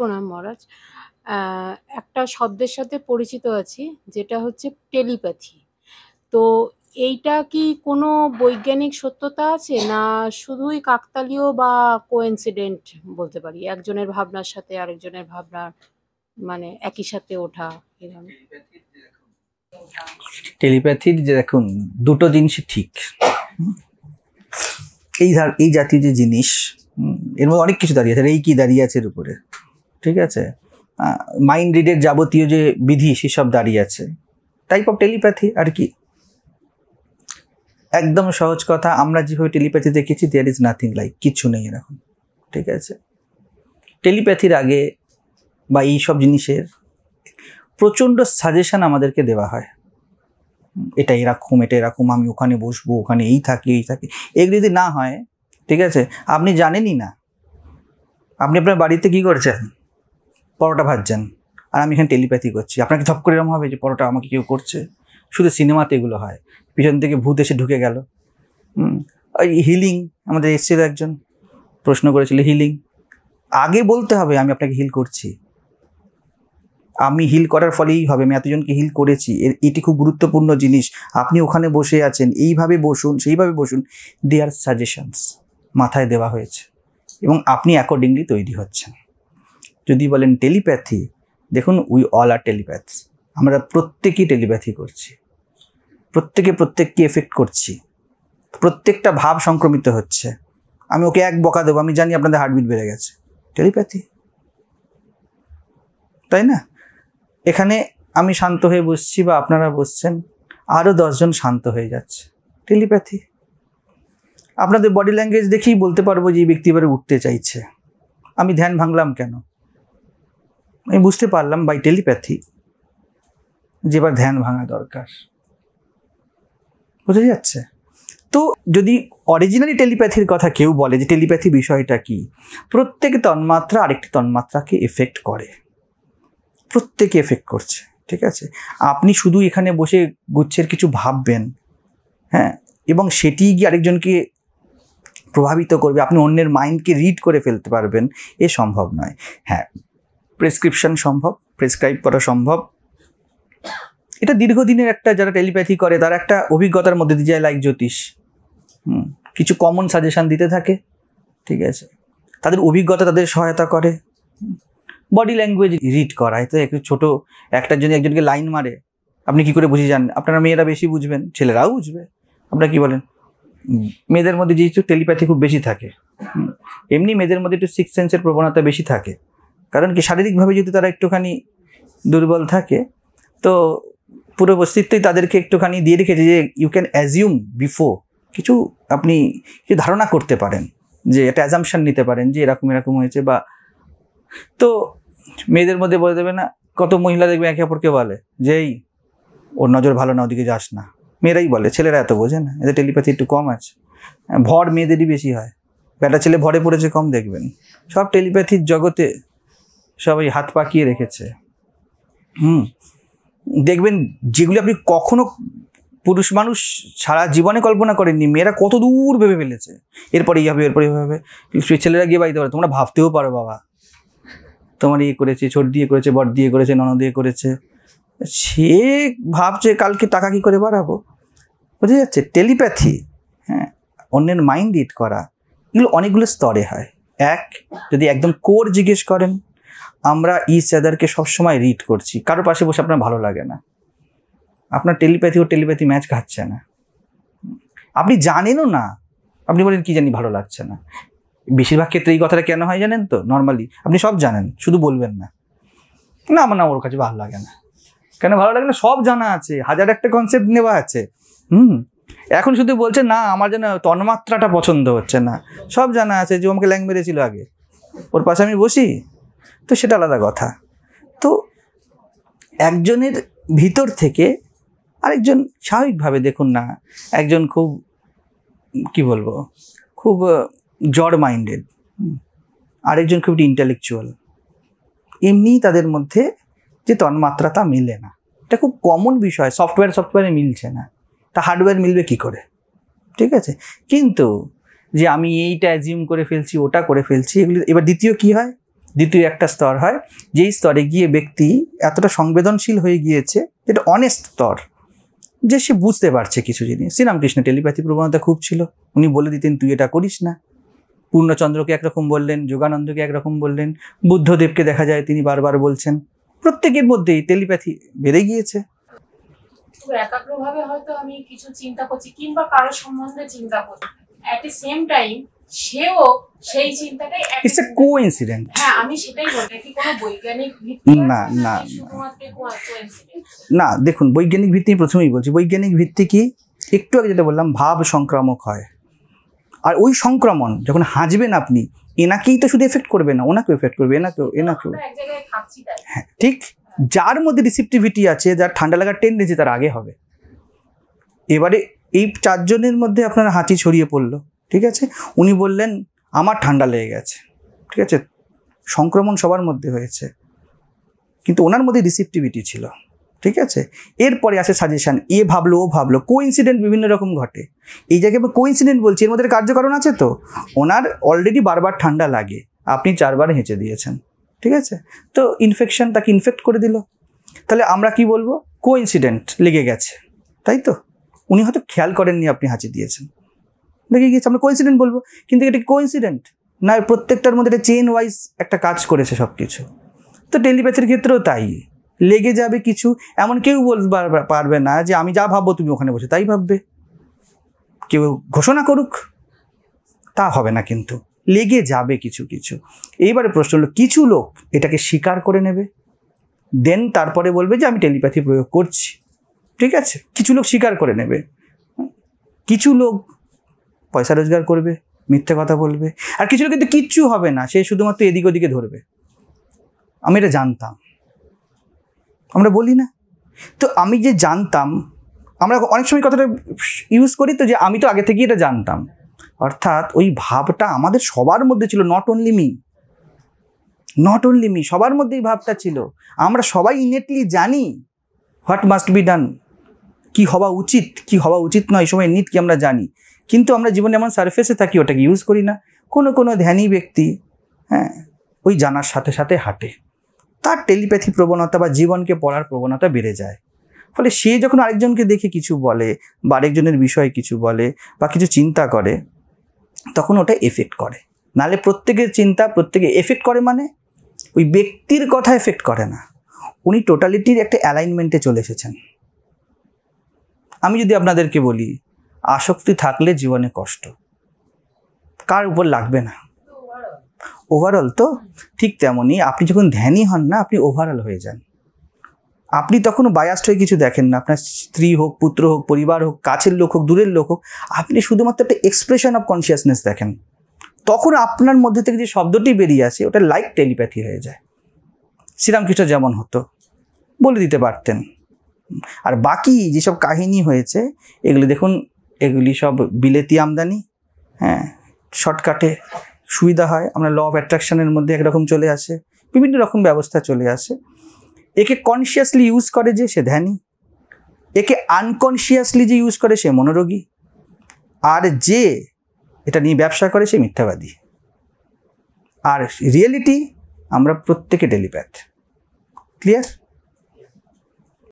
প্রণাম মহারাজ একটা শব্দের সাথে পরিচিত আছি যেটা হচ্ছে টেলিপ্যাথি তো এইটা কি কোনো বৈজ্ঞানিক সত্যতা আছে না শুধুই কাকতালীয় বা কোয়েন্সিডেন্ট বলতে পারি একজনের ভাবনার সাথে আরেকজনের ভাবনার মানে একই সাথে ওঠা এরকম টেলিপ্যাথির যে দেখুন দুটো জিনিসই ঠিক এই ধার এই জাতীয় যে জিনিস এর মধ্যে অনেক কিছু দাঁড়িয়ে আছে এই কি দাঁড়িয়ে আছে এর উপরে ঠিক আছে মাইন্ড রিডের যাবতীয় যে বিধি সেসব দাঁড়িয়ে আছে টাইপ অফ টেলিপ্যাথি আর কি একদম সহজ কথা আমরা যেভাবে টেলিপ্যাথি দেখেছি দেয়ার ইজ নাথিং লাইক কিছু নেই এরকম ঠিক আছে টেলিপ্যাথির আগে বা এই সব জিনিসের প্রচণ্ড সাজেশান আমাদেরকে দেওয়া হয় এটা এরকম এটা এরকম আমি ওখানে বসবো ওখানে এই থাকি এই থাকি এগুলো যদি না হয় ঠিক আছে আপনি জানেনই না আপনি আপনার বাড়িতে কি করছেন পরোটা ভাজছেন আর আমি এখানে টেলিপ্যাথি করছি আপনাকে ধপ করে এরম হবে যে পরোটা আমাকে কেউ করছে শুধু সিনেমাতে এগুলো হয় পিছন থেকে ভূত এসে ঢুকে গেল ওই হিলিং আমাদের এসেছিল একজন প্রশ্ন করেছিল হিলিং আগে বলতে হবে আমি আপনাকে হিল করছি আমি হিল করার ফলেই হবে আমি এতজনকে হিল করেছি এটি খুব গুরুত্বপূর্ণ জিনিস আপনি ওখানে বসে আছেন এইভাবে বসুন সেইভাবে বসুন দেয়ার সাজেশনস মাথায় দেওয়া হয়েছে এবং আপনি অ্যাকর্ডিংলি তৈরি হচ্ছেন যদি বলেন টেলিপ্যাথি দেখুন উই অল আর টেলিপ্যাথস আমরা প্রত্যেকেই টেলিপ্যাথি করছি প্রত্যেকে প্রত্যেককে এফেক্ট করছি প্রত্যেকটা ভাব সংক্রমিত হচ্ছে আমি ওকে এক বকা দেবো আমি জানি আপনাদের হার্টবিট বেড়ে গেছে টেলিপ্যাথি তাই না এখানে আমি শান্ত হয়ে বসছি বা আপনারা বসছেন আরও দশজন শান্ত হয়ে যাচ্ছে টেলিপ্যাথি আপনাদের বডি ল্যাঙ্গুয়েজ দেখেই বলতে পারবো যে এই ব্যক্তি এবারে উঠতে চাইছে আমি ধ্যান ভাঙলাম কেন আমি বুঝতে পারলাম বাই টেলিপ্যাথি যে এবার ধ্যান ভাঙা দরকার বোঝা যাচ্ছে তো যদি অরিজিনালি টেলিপ্যাথির কথা কেউ বলে যে টেলিপ্যাথি বিষয়টা কি প্রত্যেক তন্মাত্রা আরেকটি তন্মাত্রাকে এফেক্ট করে প্রত্যেকে এফেক্ট করছে ঠিক আছে আপনি শুধু এখানে বসে গুচ্ছের কিছু ভাববেন হ্যাঁ এবং সেটি গিয়ে আরেকজনকে প্রভাবিত করবে আপনি অন্যের মাইন্ডকে রিড করে ফেলতে পারবেন এ সম্ভব নয় হ্যাঁ প্রেসক্রিপশন সম্ভব প্রেসক্রাইব করা সম্ভব এটা দীর্ঘদিনের একটা যারা টেলিপ্যাথি করে তার একটা অভিজ্ঞতার মধ্যে দিয়ে যায় লাইক জ্যোতিষ হুম কিছু কমন সাজেশান দিতে থাকে ঠিক আছে তাদের অভিজ্ঞতা তাদের সহায়তা করে বডি ল্যাঙ্গুয়েজ রিড করা এতে একটু ছোটো একটার জন্য একজনকে লাইন মারে আপনি কি করে বুঝে যান আপনারা মেয়েরা বেশি বুঝবেন ছেলেরাও বুঝবে আপনারা কি বলেন মেয়েদের মধ্যে যেহেতু টেলিপ্যাথি খুব বেশি থাকে এমনি মেয়েদের মধ্যে একটু সিক্স সেন্সের প্রবণতা বেশি থাকে কারণ কি শারীরিকভাবে যদি তারা একটুখানি দুর্বল থাকে তো পুরো অস্তিত্বই তাদেরকে একটুখানি দিয়ে রেখেছে যে ইউ ক্যান অ্যাজিউম বিফোর কিছু আপনি কিছু ধারণা করতে পারেন যে একটা অ্যাজামশান নিতে পারেন যে এরকম এরকম হয়েছে বা তো মেয়েদের মধ্যে বলে দেবে না কত মহিলা দেখবে একে অপরকে বলে যে এই ওর নজর ভালো না ওদিকে যাস না মেয়েরাই বলে ছেলেরা এত বোঝে না এদের টেলিপ্যাথি একটু কম আছে ভর মেয়েদেরই বেশি হয় বেটা ছেলে ভরে পড়েছে কম দেখবেন সব টেলিপ্যাথির জগতে সবাই হাত পাকিয়ে রেখেছে হুম দেখবেন যেগুলি আপনি কখনো পুরুষ মানুষ সারা জীবনে কল্পনা করেননি মেয়েরা কত দূর ভেবে ফেলেছে এরপরে এই হবে এরপরে হবে ছেলেরা গিয়ে বাড়িতে পারে তোমরা ভাবতেও পারো বাবা তোমার ইয়ে করেছে ছোট দিয়ে করেছে বর দিয়ে করেছে নন দিয়ে করেছে সে ভাবছে কালকে টাকা কী করে বাড়াবো বুঝে যাচ্ছে টেলিপ্যাথি হ্যাঁ অন্যের মাইন্ড রিড করা এগুলো অনেকগুলো স্তরে হয় এক যদি একদম কোর জিজ্ঞেস করেন আমরা ইচ আদারকে সবসময় রিড করছি কারোর পাশে বসে আপনার ভালো লাগে না আপনার টেলিপ্যাথি ও টেলিপ্যাথি ম্যাচ খাচ্ছে না আপনি জানেনও না আপনি বলেন কি জানি ভালো লাগছে না বেশিরভাগ ক্ষেত্রে এই কথাটা কেন হয় জানেন তো নর্মালি আপনি সব জানেন শুধু বলবেন না না আমার না ওর কাছে ভালো লাগে না কেন ভালো লাগে না সব জানা আছে হাজার একটা কনসেপ্ট নেওয়া আছে হুম এখন শুধু বলছে না আমার যেন তন্মাত্রাটা পছন্দ হচ্ছে না সব জানা আছে যে আমাকে ল্যাং মেরেছিল আগে ওর পাশে আমি বসি তো সেটা আলাদা কথা তো একজনের ভিতর থেকে আরেকজন স্বাভাবিকভাবে দেখুন না একজন খুব কি বলবো খুব জড মাইন্ডেড আরেকজন খুব ইন্টালেকচুয়াল এমনি তাদের মধ্যে যে তা মেলে না এটা খুব কমন বিষয় সফটওয়্যার সফটওয়্যারে মিলছে না তা হার্ডওয়্যার মিলবে কি করে ঠিক আছে কিন্তু যে আমি এইটা অ্যাজিউম করে ফেলছি ওটা করে ফেলছি এগুলি এবার দ্বিতীয় কি হয় দ্বিতীয় একটা স্তর হয় যেই স্তরে গিয়ে ব্যক্তি এতটা সংবেদনশীল হয়ে গিয়েছে যেটা অনেস্ট স্তর যে সে বুঝতে পারছে কিছু জিনিস শ্রীরামকৃষ্ণ টেলিপ্যাথি প্রবণতা খুব ছিল উনি বলে দিতেন তুই এটা করিস না পূর্ণচন্দ্রকে একরকম বললেন যোগানন্দকে একরকম বললেন বুদ্ধদেবকে দেখা যায় তিনি বারবার বলছেন প্রত্যেকের মধ্যেই টেলিপ্যাথি বেড়ে গিয়েছে একাগ্রভাবে হয়তো আমি কিছু চিন্তা করছি কিংবা কারো সম্বন্ধে চিন্তা করছি অ্যাট সেম টাইম সেও সেই চিন্তাটাই ইটস এ কোইনসিডেন্ট হ্যাঁ আমি সেটাই বলতে কি কোনো বৈজ্ঞানিক ভিত্তি না না না দেখুন বৈজ্ঞানিক ভিত্তি প্রথমেই বলছি বৈজ্ঞানিক ভিত্তি কি একটু আগে যেটা বললাম ভাব সংক্রামক হয় আর ওই সংক্রমণ যখন হাঁচবেন আপনি এনাকেই তো শুধু এফেক্ট করবে না ওনাকেও এফেক্ট করবে এনাকেও এনাকেও হ্যাঁ ঠিক যার মধ্যে রিসিপটিভিটি আছে যার ঠান্ডা লাগার টেন্ডেন্সি তার আগে হবে এবারে এই চারজনের মধ্যে আপনার হাঁচি ছড়িয়ে পড়লো ঠিক আছে উনি বললেন আমার ঠান্ডা লেগে গেছে ঠিক আছে সংক্রমণ সবার মধ্যে হয়েছে কিন্তু ওনার মধ্যে রিসিপটিভিটি ছিল ঠিক আছে এরপরে আসে সাজেশান এ ভাবলো ও ভাবলো কোইনসিডেন্ট বিভিন্ন রকম ঘটে এই জায়গায় আমি কোইনসিডেন্ট বলছি এর মধ্যে কার্যকারণ আছে তো ওনার অলরেডি বারবার ঠান্ডা লাগে আপনি চারবার হেঁচে দিয়েছেন ঠিক আছে তো ইনফেকশন তাকে ইনফেক্ট করে দিল তাহলে আমরা কি বলবো কোইনসিডেন্ট লেগে গেছে তাই তো উনি হয়তো খেয়াল করেননি আপনি হাঁচি দিয়েছেন দেখে গিয়েছে আমরা কোইন্সিডেন্ট বলবো কিন্তু এটা কি না প্রত্যেকটার মধ্যে এটা চেন ওয়াইজ একটা কাজ করেছে সব কিছু তো টেলিপ্যাথির ক্ষেত্রেও তাই লেগে যাবে কিছু এমন কেউ বল পারবে না যে আমি যা ভাববো তুমি ওখানে বসে তাই ভাববে কেউ ঘোষণা করুক তা হবে না কিন্তু লেগে যাবে কিছু কিছু এইবারে প্রশ্ন হলো কিছু লোক এটাকে স্বীকার করে নেবে দেন তারপরে বলবে যে আমি টেলিপ্যাথি প্রয়োগ করছি ঠিক আছে কিছু লোক স্বীকার করে নেবে কিছু লোক পয়সা রোজগার করবে মিথ্যে কথা বলবে আর কিছু কিন্তু কিচ্ছু হবে না সে শুধুমাত্র এদিক ওদিকে ধরবে আমি এটা জানতাম আমরা বলি না তো আমি যে জানতাম আমরা অনেক সময় কথাটা ইউজ করি তো যে আমি তো আগে থেকেই এটা জানতাম অর্থাৎ ওই ভাবটা আমাদের সবার মধ্যে ছিল not only me not only me সবার মধ্যে এই ভাবটা ছিল আমরা সবাই ইনেটলি জানি হোয়াট মাস্ট বি ডান কি হওয়া উচিত কি হওয়া উচিত নয় এই সময় নিট কি আমরা জানি কিন্তু আমরা জীবনে এমন সারফেসে থাকি ওটাকে ইউজ করি না কোনো কোনো ধ্যানী ব্যক্তি হ্যাঁ ওই জানার সাথে সাথে হাঁটে তার টেলিপ্যাথি প্রবণতা বা জীবনকে পড়ার প্রবণতা বেড়ে যায় ফলে সে যখন আরেকজনকে দেখে কিছু বলে বা আরেকজনের বিষয়ে কিছু বলে বা কিছু চিন্তা করে তখন ওটা এফেক্ট করে নালে প্রত্যেকের চিন্তা প্রত্যেকে এফেক্ট করে মানে ওই ব্যক্তির কথা এফেক্ট করে না উনি টোটালিটির একটা অ্যালাইনমেন্টে চলে এসেছেন আমি যদি আপনাদেরকে বলি আসক্তি থাকলে জীবনে কষ্ট কার উপর লাগবে না ওভারঅল তো ঠিক তেমনই আপনি যখন ধ্যানই হন না আপনি ওভারঅল হয়ে যান আপনি তখন বায়াস্ট হয়ে কিছু দেখেন না আপনার স্ত্রী হোক পুত্র হোক পরিবার হোক কাছের লোক হোক দূরের লোক হোক আপনি শুধুমাত্র একটা এক্সপ্রেশন অফ কনসিয়াসনেস দেখেন তখন আপনার মধ্যে থেকে যে শব্দটি বেরিয়ে আসে ওটা লাইক টেলিপ্যাথি হয়ে যায় শ্রীরামকৃষ্ণ যেমন হতো বলে দিতে পারতেন আর বাকি যেসব কাহিনী হয়েছে এগুলো দেখুন এগুলি সব বিলেতি আমদানি হ্যাঁ শর্টকাটে সুবিধা হয় আমরা ল অফ অ্যাট্রাকশনের মধ্যে একরকম চলে আসে বিভিন্ন রকম ব্যবস্থা চলে আসে একে কনসিয়াসলি ইউজ করে যে সে ধ্যানী একে আনকনসিয়াসলি যে ইউজ করে সে মনোরোগী আর যে এটা নিয়ে ব্যবসা করে সে মিথ্যাবাদী আর রিয়েলিটি আমরা প্রত্যেকে টেলিপ্যাথ ক্লিয়ার